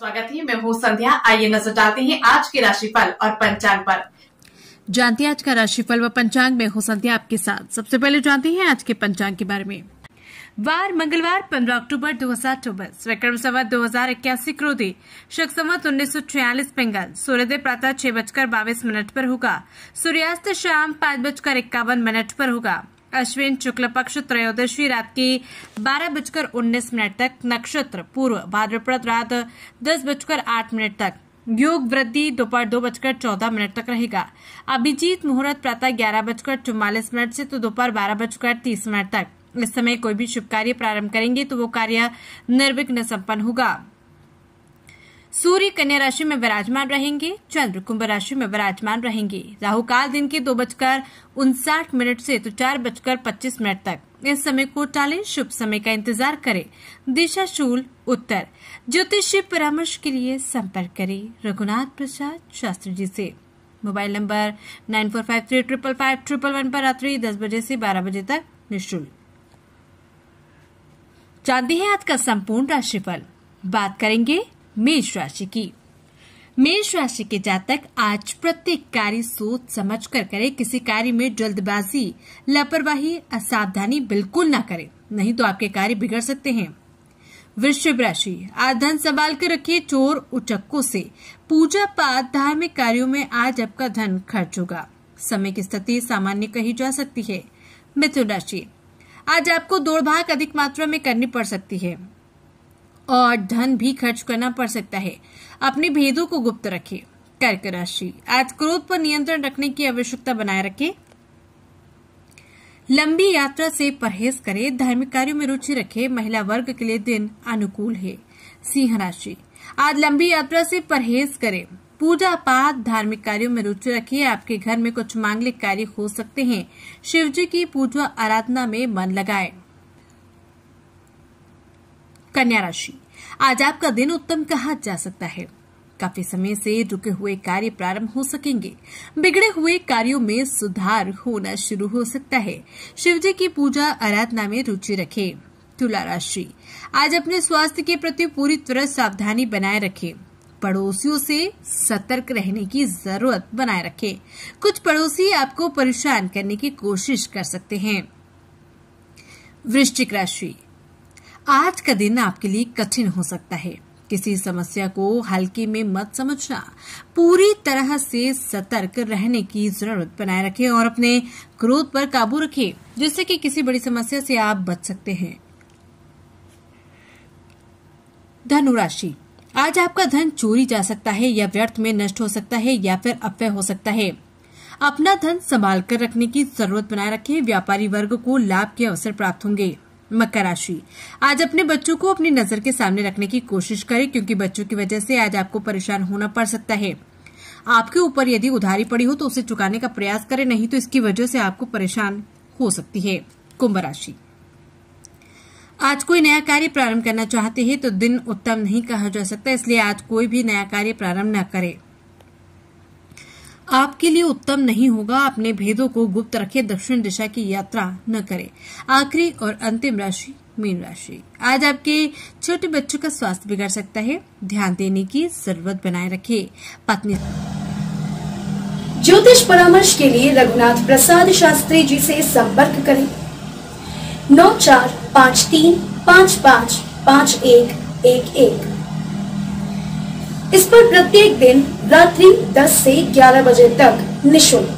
स्वागत है मैं हूँ संध्या आइए नजर डालते हैं आज के राशिफल और पंचांग पर जानते हैं आज का राशिफल व पंचांग में हूँ संध्या आपके साथ सबसे पहले जानते हैं आज के पंचांग के बारे में वार मंगलवार 15 अक्टूबर 2024 विक्रम संवत दो हजार इक्यासी क्रोधी शक संवत उन्नीस सौ छियालीस पिंगल सूर्योदय प्रातः छह बजकर बाईस मिनट पर होगा सूर्यास्त शाम पाँच बजकर इक्यावन मिनट पर होगा अश्विन शुक्ल पक्ष त्रयोदशी रात के बारह बजकर उन्नीस मिनट तक नक्षत्र पूर्व भाद्रपद रात दस बजकर आठ मिनट तक योग वृद्धि दोपहर दो, बजकर चौदह मिनट तक रहेगा अभिजीत मुहूर्त प्रातः ग्यारह बजकर चौवालीस मिनट से तो दोपहर बारह बजकर तीस मिनट तक इस समय कोई भी शुभ कार्य प्रारंभ करेंगे तो वो कार्य निर्विघ्न संपन्न होगा सूर्य कन्या राशि में विराजमान रहेंगे चंद्र कुंभ राशि में विराजमान रहेंगे राहु काल दिन के दो बजकर उनसाठ मिनट से तो चार बजकर पच्चीस मिनट तक इस समय को टालें शुभ समय का इंतजार करें दिशा शूल उत्तर ज्योतिष परामर्श के लिए संपर्क करें रघुनाथ प्रसाद शास्त्री जी से mobile number nine four five three triple five triple one पर रात्रि दस बजे से बारह बजे तक निःशुल्क चांदी है आज का संपूर्ण राशिफल बात करेंगे मेष राशि की मेष राशि के जातक आज प्रत्येक कार्य सोच समझ कर करे किसी कार्य में जल्दबाजी लापरवाही असावधानी बिल्कुल ना करें नहीं तो आपके कार्य बिगड़ सकते हैं वृश्चिक राशि आज धन संभाल कर रखिए चोर उचक्कों से पूजा पाठ धार्मिक कार्यों में आज आपका धन खर्च होगा समय की स्थिति सामान्य कही जा सकती है मिथुन राशि आज आपको दौड़ भाग अधिक मात्रा में करनी पड़ सकती है और धन भी खर्च करना पड़ सकता है अपने भेदों को गुप्त रखें कर्क राशि आज क्रोध पर नियंत्रण रखने की आवश्यकता बनाए रखें लंबी यात्रा से परहेज करें धार्मिक कार्यों में रुचि रखें महिला वर्ग के लिए दिन अनुकूल है सिंह राशि आज लंबी यात्रा से परहेज करें पूजा पाठ धार्मिक कार्यों में रुचि रखिए आपके घर में कुछ मांगलिक कार्य हो सकते हैं शिव जी की पूजा आराधना में मन लगाए कन्या राशि आज आपका दिन उत्तम कहा जा सकता है काफी समय से रुके हुए कार्य प्रारंभ हो सकेंगे बिगड़े हुए कार्यों में सुधार होना शुरू हो सकता है शिव जी की पूजा आराधना में रुचि रखें तुला राशि आज अपने स्वास्थ्य के प्रति पूरी तरह सावधानी बनाए रखें पड़ोसियों से सतर्क रहने की जरूरत बनाए रखें कुछ पड़ोसी आपको परेशान करने की कोशिश कर सकते हैं वृश्चिक राशि आज का दिन आपके लिए कठिन हो सकता है किसी समस्या को हल्के में मत समझना पूरी तरह से सतर्क रहने की जरूरत बनाए रखें और अपने क्रोध पर काबू रखें जिससे कि किसी बड़ी समस्या से आप बच सकते हैं धनुराशि आज आपका धन चोरी जा सकता है या व्यर्थ में नष्ट हो सकता है या फिर अपव्यय हो सकता है अपना धन संभाल कर रखने की जरूरत बनाए रखें व्यापारी वर्ग को लाभ के अवसर प्राप्त होंगे मकर राशि आज अपने बच्चों को अपनी नजर के सामने रखने की कोशिश करें क्योंकि बच्चों की वजह से आज आपको परेशान होना पड़ सकता है आपके ऊपर यदि उधारी पड़ी हो तो उसे चुकाने का प्रयास करें नहीं तो इसकी वजह से आपको परेशान हो सकती है कुंभ राशि आज कोई नया कार्य प्रारंभ करना चाहते हैं तो दिन उत्तम नहीं कहा जा सकता इसलिए आज कोई भी नया कार्य प्रारंभ न करें आपके लिए उत्तम नहीं होगा अपने भेदों को गुप्त रखे दक्षिण दिशा की यात्रा न करें आखिरी और अंतिम राशि मीन राशि आज आपके छोटे बच्चों का स्वास्थ्य बिगड़ सकता है ध्यान देने की जरूरत बनाए रखे पत्नी ज्योतिष परामर्श के लिए रघुनाथ प्रसाद शास्त्री जी से संपर्क करें नौ चार पाँच तीन पाँच पाँच पाँच एक एक एक इस पर प्रत्येक दिन रात्रि 10 से 11 बजे तक निशुल्क